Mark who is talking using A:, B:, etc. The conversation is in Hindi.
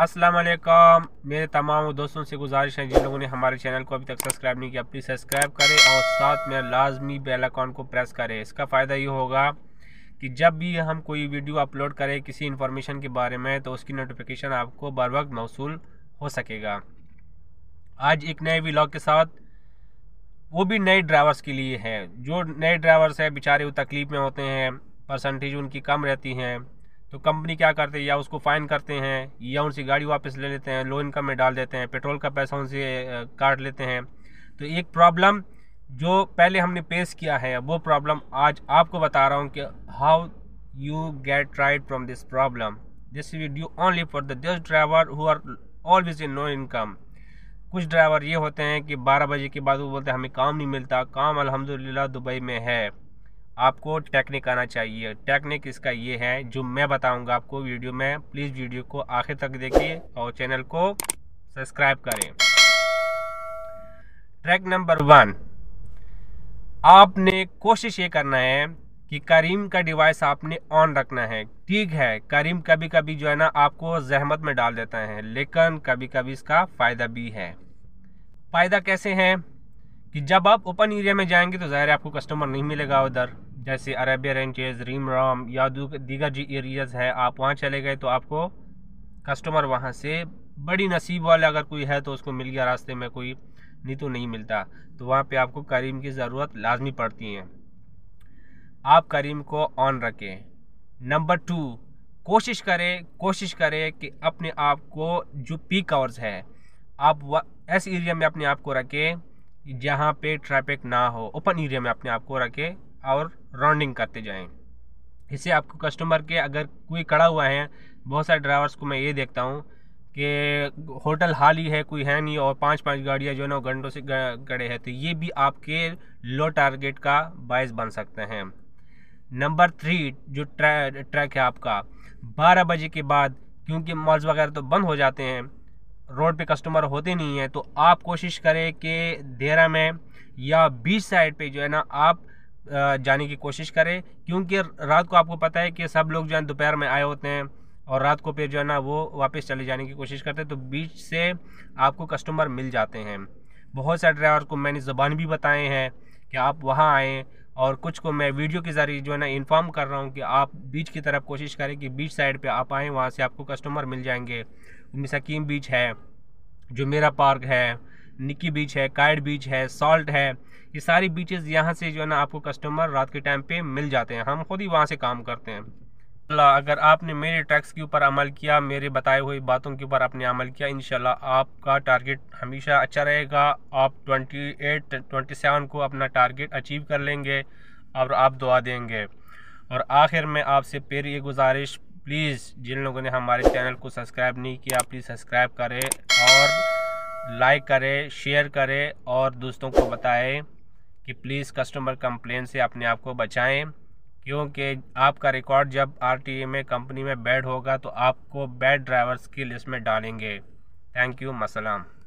A: अस्सलाम वालेकुम मेरे तमाम दोस्तों से गुजारिश है जिन लोगों ने हमारे चैनल को अभी तक सब्सक्राइब नहीं किया प्लीज़ सब्सक्राइब करें और साथ में लाजमी बेल अकाउंट को प्रेस करें इसका फ़ायदा ये होगा कि जब भी हम कोई वीडियो अपलोड करें किसी इन्फॉर्मेशन के बारे में तो उसकी नोटिफिकेशन आपको बर वक्त मौसू हो सकेगा आज एक नए व्लॉग के साथ वो भी नए ड्राइवर्स के लिए है जो नए ड्राइवर्स हैं बेचारे वो तकलीफ़ में होते हैं परसेंटेज उनकी कम रहती हैं तो कंपनी क्या करते है या उसको फ़ाइन करते हैं या उनसे गाड़ी वापस ले लेते हैं लो इनकम में डाल देते हैं पेट्रोल का पैसा उनसे काट लेते हैं तो एक प्रॉब्लम जो पहले हमने पेश किया है वो प्रॉब्लम आज आपको बता रहा हूँ कि how you get right from this problem this video only for the दस driver who are always in no income कुछ ड्राइवर ये होते हैं कि 12 बजे के बाद वो बोलते हैं हमें काम नहीं मिलता काम अलहमदिल्ला दुबई में है आपको टेक्निक आना चाहिए टेक्निक इसका ये है जो मैं बताऊंगा आपको वीडियो में प्लीज़ वीडियो को आखिर तक देखिए और चैनल को सब्सक्राइब करें ट्रैक नंबर वन आपने कोशिश ये करना है कि करीम का डिवाइस आपने ऑन रखना है ठीक है करीम कभी कभी जो है ना आपको जहमत में डाल देता है लेकिन कभी कभी इसका फ़ायदा भी है फ़ायदा कैसे है कि जब आप ओपन एरिया में जाएंगे तो ज़ाहिर है आपको कस्टमर नहीं मिलेगा उधर जैसे अरेबिया रेंचेज रीम राम या दीगर जी एरियाज़ हैं आप वहाँ चले गए तो आपको कस्टमर वहाँ से बड़ी नसीब वाला अगर कोई है तो उसको मिल गया रास्ते में कोई नहीं तो नहीं मिलता तो वहाँ पे आपको करीम की ज़रूरत लाजमी पड़ती है आप करीम को ऑन रखें नंबर टू कोशिश करें कोशिश करें कि अपने आप को जो पीक आवर्स है आप ऐसे एरिया में अपने आप को रखें जहाँ पे ट्रैफिक ना हो ओपन एरिया में अपने आप को रखें और राउंडिंग करते जाएं इससे आपको कस्टमर के अगर कोई कड़ा हुआ है बहुत सारे ड्राइवर्स को मैं ये देखता हूँ कि होटल हाल ही है कोई है नहीं और पांच पांच गाड़ियाँ जो है ना घंटों से गड़े हैं तो ये भी आपके लो टारगेट का बायस बन सकते हैं नंबर थ्री जो ट्रै, ट्रैक है आपका बारह बजे के बाद क्योंकि मॉल्स वगैरह तो बंद हो जाते हैं रोड पे कस्टमर होते नहीं हैं तो आप कोशिश करें कि देरा में या बीच साइड पे जो है ना आप जाने की कोशिश करें क्योंकि रात को आपको पता है कि सब लोग जो है दोपहर में आए होते हैं और रात को फिर जो है ना वो वापस चले जाने की कोशिश करते हैं तो बीच से आपको कस्टमर मिल जाते हैं बहुत सारे ड्राइवर को मैंने ज़बान भी बताए हैं कि आप वहाँ आएँ और कुछ को मैं वीडियो के ज़रिए जो है ना इन्फॉर्म कर रहा हूँ कि आप बीच की तरफ कोशिश करें कि बीच साइड पे आप आएँ वहाँ से आपको कस्टमर मिल जाएंगे सकीम बीच है जुमेरा पार्क है निक्की बीच है काइड बीच है सॉल्ट है ये सारी बीचेस यहाँ से जो है ना आपको कस्टमर रात के टाइम पे मिल जाते हैं हम खुद ही वहाँ से काम करते हैं अल्लाह अगर आपने मेरे ट्रैक्स के ऊपर अमल किया मेरे बताए हुए बातों के ऊपर आपने अमल किया इन आपका टारगेट हमेशा अच्छा रहेगा आप ट्वेंटी सेवन को अपना टारगेट अचीव कर लेंगे और आप दुआ देंगे और आखिर में आपसे फिर ये गुजारिश प्लीज़ जिन लोगों ने हमारे चैनल को सब्सक्राइब नहीं किया प्लीज़ सब्सक्राइब करें और लाइक करें शेयर करें और दोस्तों को बताएं कि प्लीज़ कस्टमर कंप्लेन से अपने आप को बचाएं क्योंकि आपका रिकॉर्ड जब आरटीए में कंपनी में बैड होगा तो आपको बैड ड्राइवर्स की लिस्ट में डालेंगे थैंक यू मसलाम